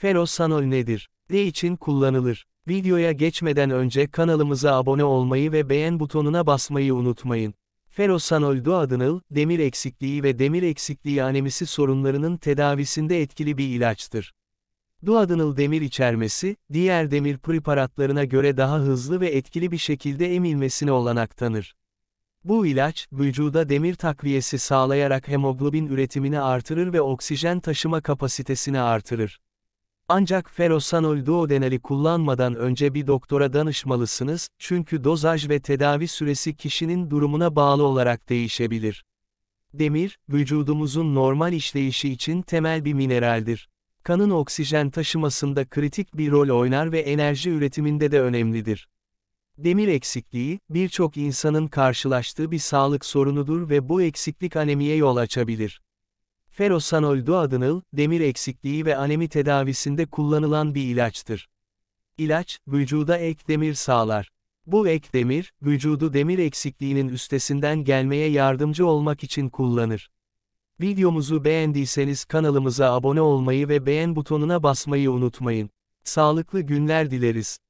Ferosanol nedir? Ne için kullanılır? Videoya geçmeden önce kanalımıza abone olmayı ve beğen butonuna basmayı unutmayın. Ferosanol duadenal, demir eksikliği ve demir eksikliği anemisi sorunlarının tedavisinde etkili bir ilaçtır. Duadenal demir içermesi, diğer demir preparatlarına göre daha hızlı ve etkili bir şekilde emilmesine olanak tanır. Bu ilaç, vücuda demir takviyesi sağlayarak hemoglobin üretimini artırır ve oksijen taşıma kapasitesini artırır. Ancak ferosanol duodenali kullanmadan önce bir doktora danışmalısınız, çünkü dozaj ve tedavi süresi kişinin durumuna bağlı olarak değişebilir. Demir, vücudumuzun normal işleyişi için temel bir mineraldir. Kanın oksijen taşımasında kritik bir rol oynar ve enerji üretiminde de önemlidir. Demir eksikliği, birçok insanın karşılaştığı bir sağlık sorunudur ve bu eksiklik anemiye yol açabilir. Ferosanoldüadenil, demir eksikliği ve anemi tedavisinde kullanılan bir ilaçtır. İlaç, vücuda ek demir sağlar. Bu ek demir, vücudu demir eksikliğinin üstesinden gelmeye yardımcı olmak için kullanır. Videomuzu beğendiyseniz kanalımıza abone olmayı ve beğen butonuna basmayı unutmayın. Sağlıklı günler dileriz.